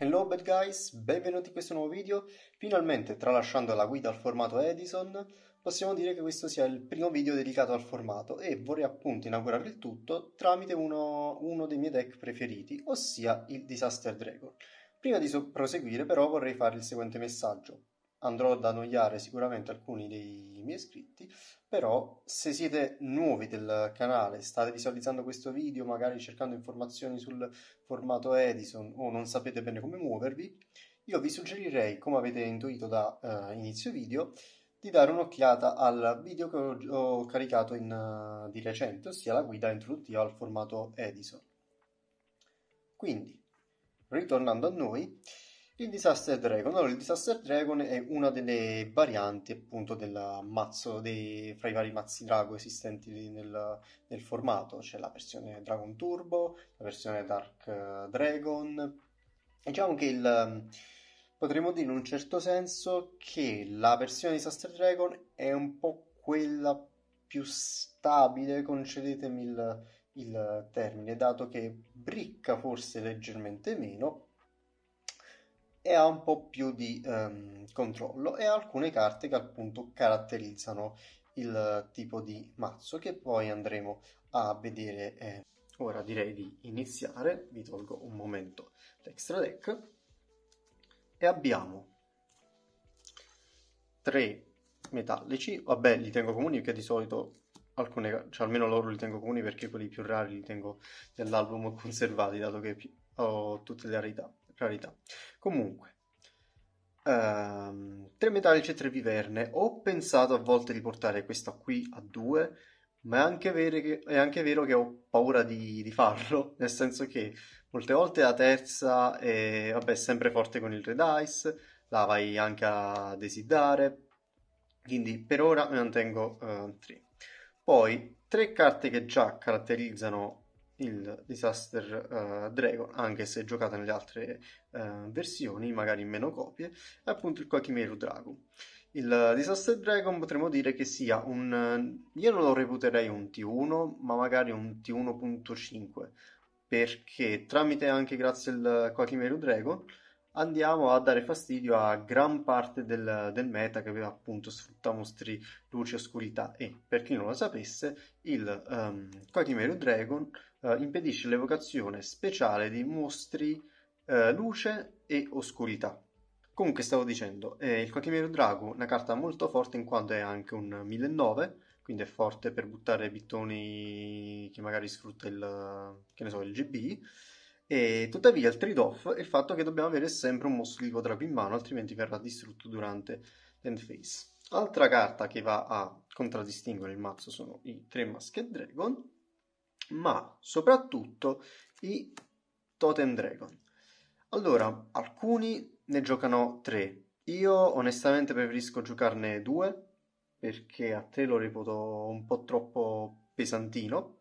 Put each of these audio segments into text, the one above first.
Hello bad guys, benvenuti in questo nuovo video. Finalmente, tralasciando la guida al formato Edison, possiamo dire che questo sia il primo video dedicato al formato e vorrei appunto inaugurare il tutto tramite uno, uno dei miei deck preferiti, ossia il Disaster Dragon. Prima di proseguire però vorrei fare il seguente messaggio andrò ad annoiare sicuramente alcuni dei miei iscritti, però se siete nuovi del canale, state visualizzando questo video, magari cercando informazioni sul formato Edison o non sapete bene come muovervi, io vi suggerirei, come avete intuito da uh, inizio video, di dare un'occhiata al video che ho, caricato in, uh, di recente, ossia la guida introduttiva al formato Edison. Quindi, ritornando a noi, il Disaster Dragon, allora il Disaster Dragon è una delle varianti appunto del mazzo, dei, fra i vari mazzi drago esistenti nel, nel formato, c'è la versione Dragon Turbo, la versione Dark eh, Dragon, diciamo che il, potremmo dire in un certo senso che la versione Disaster Dragon è un po' quella più stabile, concedetemi il, il termine, dato che bricca forse leggermente meno, e ha un po' più di ehm, controllo e ha alcune carte che appunto caratterizzano il tipo di mazzo che poi andremo a vedere eh. ora direi di iniziare vi tolgo un momento l'extra deck e abbiamo tre metallici vabbè li tengo comuni perché di solito alcune cioè almeno loro li tengo comuni perché quelli più rari li tengo nell'album conservati dato che ho tutte le rarità rarità. Comunque, ehm, tre metallici e tre viverne. Ho pensato a volte di portare questa qui a due, ma è anche vero che, anche vero che ho paura di, di, farlo, nel senso che molte volte la terza è vabbè, sempre forte con il red ice, la vai anche a desiderare, quindi per ora ne mantengo eh, tre. Poi tre carte che già caratterizzano il Disaster uh, Dragon, anche se giocato nelle altre uh, versioni, magari in meno copie, è appunto il Quakimeru Dragon. Il Disaster Dragon potremmo dire che sia un... io non lo reputerei un T1, ma magari un T1.5, perché tramite anche grazie al Quakimeru Dragon andiamo a dare fastidio a gran parte del, del meta che appunto sfrutta mostri luce e oscurità e per chi non lo sapesse il um, Quakimeru Dragon eh, impedisce l'evocazione speciale di mostri eh, luce e oscurità. Comunque stavo dicendo, eh, il Quackemero Drago è una carta molto forte in quanto è anche un 1009, quindi è forte per buttare pittoni che magari sfrutta il, che so, il GB, e tuttavia il trade-off è il fatto che dobbiamo avere sempre un mostro di quadrato in mano, altrimenti verrà distrutto durante l'end phase. Altra carta che va a contraddistinguere il mazzo sono i tre Masked Dragon, ma soprattutto i Totem Dragon. Allora, alcuni ne giocano tre. Io onestamente preferisco giocarne due perché a tre lo reputo un po' troppo pesantino.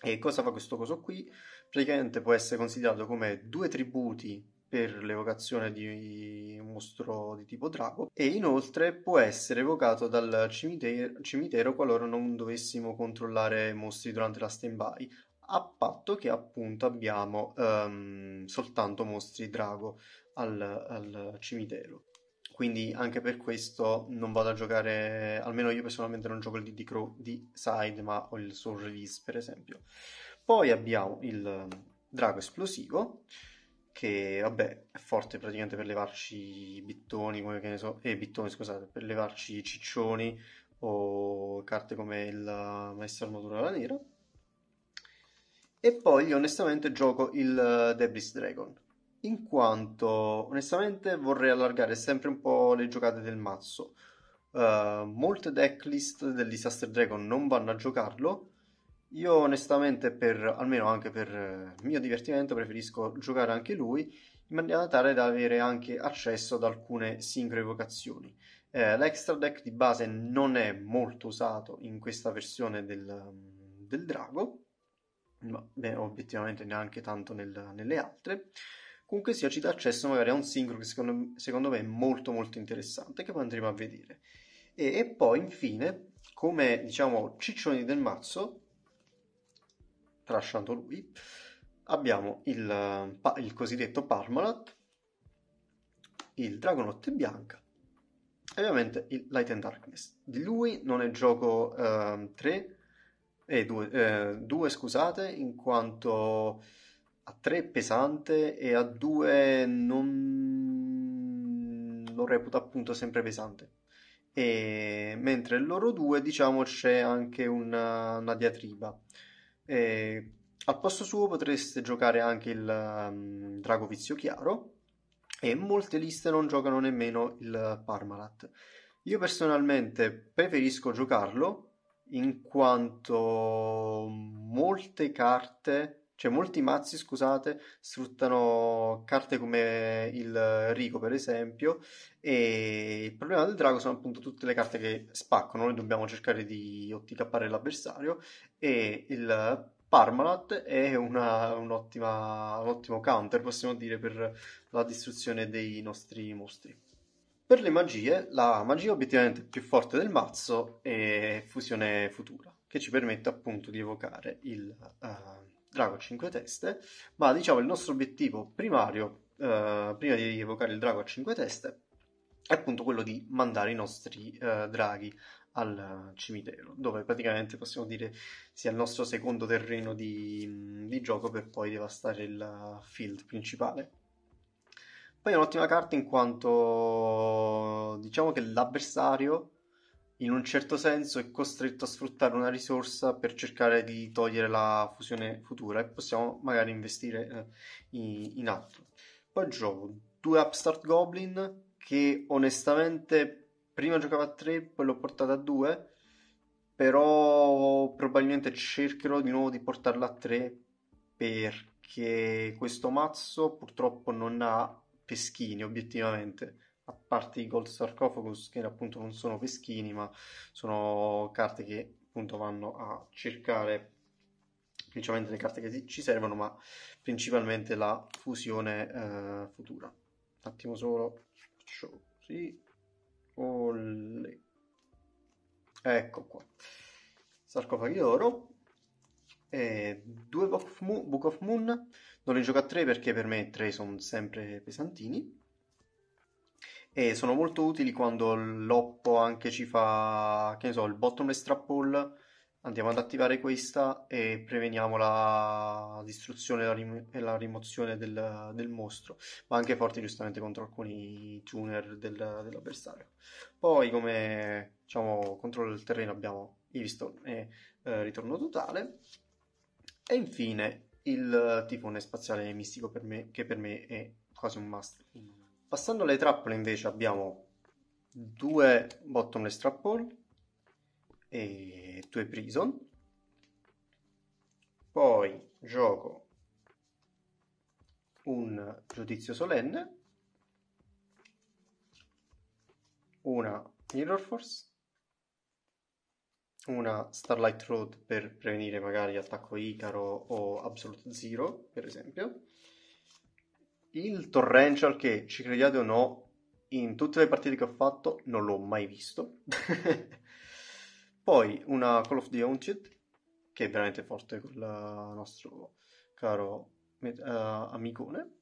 E cosa fa questo coso qui? Praticamente può essere considerato come due tributi per l'evocazione di un mostro di tipo drago e inoltre può essere evocato dal cimitero, cimitero qualora non dovessimo controllare mostri durante la stand-by, a patto che appunto abbiamo um, soltanto mostri drago al, al cimitero quindi anche per questo non vado a giocare, almeno io personalmente non gioco il DD Crow di side, ma ho il Soul release per esempio. Poi abbiamo il ehm, drago esplosivo, che vabbè è forte praticamente per levarci i bittoni, come che ne so, eh, bittoni scusate, per levarci i ciccioni o carte come il maestro armatura alla nera. E poi io onestamente gioco il Debris Dragon, in quanto onestamente vorrei allargare sempre un po' le giocate del mazzo. Uh, molte decklist del Disaster Dragon non vanno a giocarlo, io onestamente, per, almeno anche per eh, mio divertimento, preferisco giocare anche lui in maniera tale da avere anche accesso ad alcune singole evocazioni. Eh, l'extra deck di base non è molto usato in questa versione del, mm, del drago, ma beh, obiettivamente neanche tanto nel, nelle altre. Comunque sia, ci dà accesso magari a un singolo che secondo, secondo me è molto molto interessante, che poi andremo a vedere. E, e poi, infine, come diciamo ciccioni del mazzo, tralasciando lui, abbiamo il, il cosiddetto Parmalat, il Dragonotte Bianca e ovviamente il Light and Darkness. Di lui non è gioco 3 ehm, eh, e 2, eh, scusate, in quanto a 3 pesante e a 2 non lo reputa appunto sempre pesante. E mentre loro due, diciamo, c'è anche una, una diatriba. E al posto suo potreste giocare anche il um, Drago Vizio Chiaro e molte liste non giocano nemmeno il Parmalat. Io personalmente preferisco giocarlo in quanto molte carte cioè, molti mazzi, scusate, sfruttano carte come il Rico, per esempio, e il problema del drago sono appunto tutte le carte che spaccano, noi dobbiamo cercare di otticappare l'avversario, e il Parmalat è una, un ottimo counter, possiamo dire, per la distruzione dei nostri mostri. Per le magie, la magia obiettivamente più forte del mazzo è Fusione Futura, che ci permette appunto di evocare il... Uh, drago a 5 teste, ma diciamo il nostro obiettivo primario, eh, prima di evocare il drago a 5 teste, è appunto quello di mandare i nostri eh, draghi al eh, cimitero, dove praticamente possiamo dire sia il nostro secondo terreno di, di gioco per poi devastare il eh, field principale. Poi è un'ottima carta in quanto diciamo che l'avversario in un certo senso è costretto a sfruttare una risorsa per cercare di togliere la fusione futura e possiamo magari investire eh, in, in altro. Poi gioco due Upstart Goblin che onestamente prima giocavo a 3, poi l'ho portata a 2, però probabilmente cercherò di nuovo di portarla a 3 perché questo mazzo purtroppo non ha peschini obiettivamente a parte i Gold Sarcophagus, che appunto non sono peschini, ma sono carte che appunto vanno a cercare principalmente le carte che ci servono, ma principalmente la fusione eh, futura. Un attimo solo, faccio così. Olle. Ecco qua. sarcofagi d'oro. E due Book of Moon, non li gioco a 3 perché per me 3 sono sempre pesantini e sono molto utili quando l'oppo anche ci fa, che ne so, il bottomless trap pull, andiamo ad attivare questa e preveniamo la distruzione e la, rim- e la rimozione del, del, mostro, ma anche forti giustamente contro alcuni tuner del, dell'avversario. Poi come diciamo, controllo del terreno abbiamo Iviston e eh, ritorno totale e infine il tifone spaziale mistico per me, che per me è quasi un must Passando alle trappole invece abbiamo due bottomless trappole e due prison. Poi gioco un giudizio solenne, una Mirror Force, una Starlight Road per prevenire magari attacco Icaro o Absolute Zero, per esempio, il torrential che, ci crediate o no, in tutte le partite che ho fatto non l'ho mai visto. Poi una Call of the Haunted, che è veramente forte con il nostro caro uh, amicone.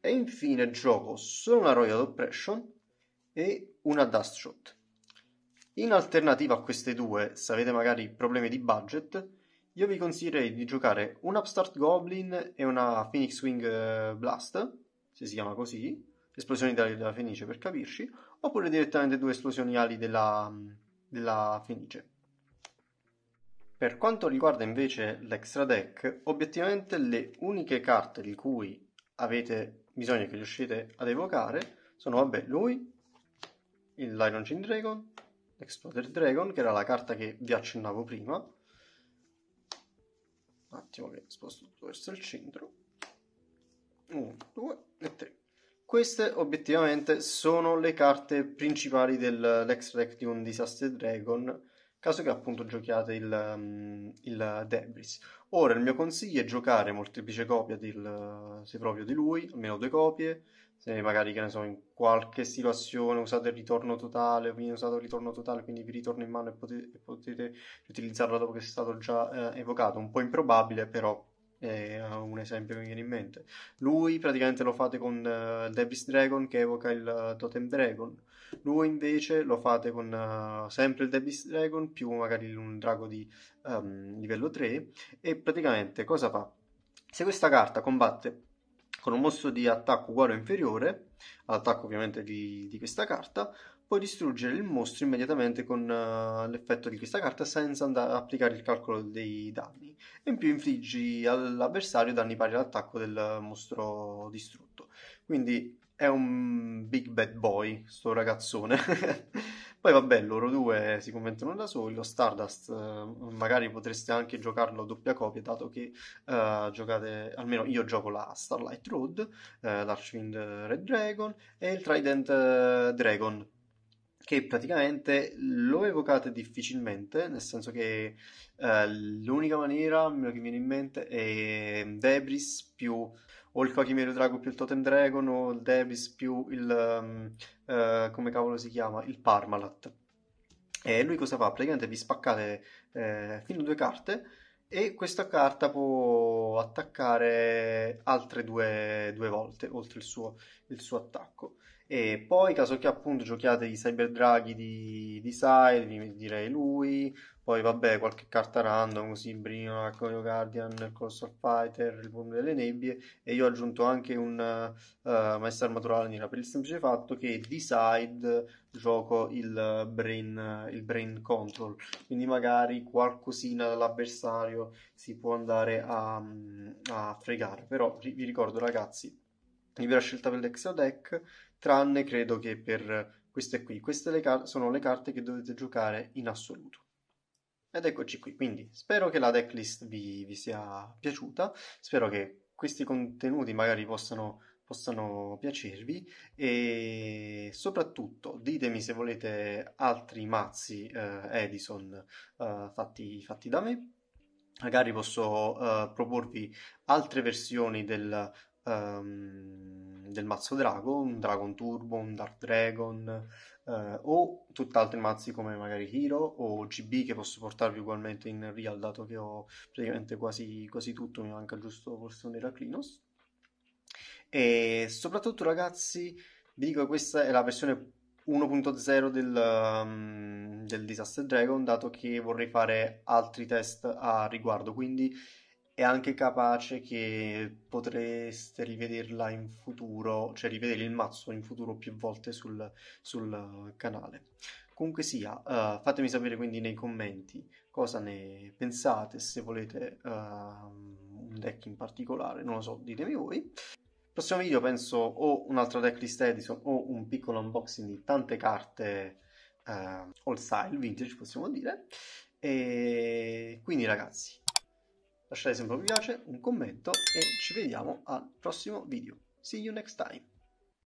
E infine gioco solo una Royal Oppression e una Dust Shot. In alternativa a queste due, se avete magari problemi di budget, io vi consiglierei di giocare un Upstart Goblin e una Phoenix Wing eh, Blast, se si chiama così, esplosioni della Fenice per capirci, oppure direttamente due esplosioni ali della, della Fenice. Per quanto riguarda invece l'extra deck, obiettivamente le uniche carte di cui avete bisogno che riuscite ad evocare sono vabbè lui, il Lion Chin Dragon, l'Exploder Dragon, che era la carta che vi accennavo prima, un attimo che sposto tutto verso il centro 1, 2 e 3 queste obiettivamente sono le carte principali dell'Ex Rection Disaster Dragon caso che appunto giochiate il, mm, il, Debris. Ora il mio consiglio è giocare molteplice copia del, se proprio di lui, almeno due copie, se magari, che ne so, in qualche situazione usate il ritorno totale, viene usato il ritorno totale, quindi vi ritorno in mano e potete, potete utilizzarlo dopo che è stato già eh, evocato. Un po' improbabile, però è eh, un esempio che mi viene in mente. Lui praticamente lo fate con uh, Debris Dragon che evoca il uh, Totem Dragon. Lui invece lo fate con uh, sempre il Debris Dragon più magari un drago di um, livello 3. E praticamente cosa fa? Se questa carta combatte con un mostro di attacco uguale o inferiore all'attacco ovviamente di, di questa carta, puoi distruggere il mostro immediatamente con uh, l'effetto di questa carta senza andare, applicare il calcolo dei danni e in più infliggi all'avversario danni pari all'attacco del mostro distrutto. Quindi è un big bad boy, sto ragazzone. Poi vabbè, loro due si commentano da soli, lo Stardust eh, magari potreste anche giocarlo a doppia copia, dato che eh, giocate, almeno io gioco la Starlight Road, eh, l'Archwind Red Dragon e il Trident eh, Dragon, che praticamente lo evocate difficilmente, nel senso che eh, l'unica maniera, almeno che mi viene in mente, è Debris più o il Cochimero Drago più il Totem Dragon o il Davis più il... Um, uh, come cavolo si chiama? Il Parmalat. E lui cosa fa? Praticamente vi spaccate eh, fino a due carte e questa carta può attaccare altre due, due volte oltre il suo, il suo attacco. E poi, caso che appunto giochiate i Cyber Draghi di, di Side, direi lui. Poi, vabbè, qualche carta random, così Brino, Coyo Guardian, Cross of Fighter, il volume delle nebbie. E io ho aggiunto anche un uh, Maestro Armatura Alanira per il semplice fatto che di Side gioco il brain, il brain Control. Quindi magari qualcosina dall'avversario si può andare a, a fregare. Però vi ricordo, ragazzi, libera scelta per l'exo deck tranne credo che per queste qui. Queste le sono le carte che dovete giocare in assoluto. Ed eccoci qui, quindi spero che la decklist vi, vi sia piaciuta, spero che questi contenuti magari possano possano piacervi e soprattutto ditemi se volete altri mazzi eh, Edison eh, fatti, fatti, da me. Magari posso eh, proporvi altre versioni del um, del mazzo drago, un Dragon Turbo, un Dark Dragon uh, o tutt'altri mazzi come magari Hero o GB che posso portarvi ugualmente in real dato che ho praticamente quasi, quasi tutto, mi manca giusto forse un Heraclinos. E soprattutto ragazzi, vi dico che questa è la versione 1.0 del, um, del Disaster Dragon, dato che vorrei fare altri test a riguardo, quindi è anche capace che potreste rivederla in futuro, cioè rivedere il mazzo in futuro più volte sul, sul canale. Comunque sia, uh, fatemi sapere quindi nei commenti cosa ne pensate, se volete uh, un deck in particolare, non lo so, ditemi voi. Prossimo video penso o un'altra decklist Edison o un piccolo unboxing di tante carte uh, old style, vintage possiamo dire. E quindi ragazzi, lasciate sempre un mi piace, un commento e ci vediamo al prossimo video. See you next time!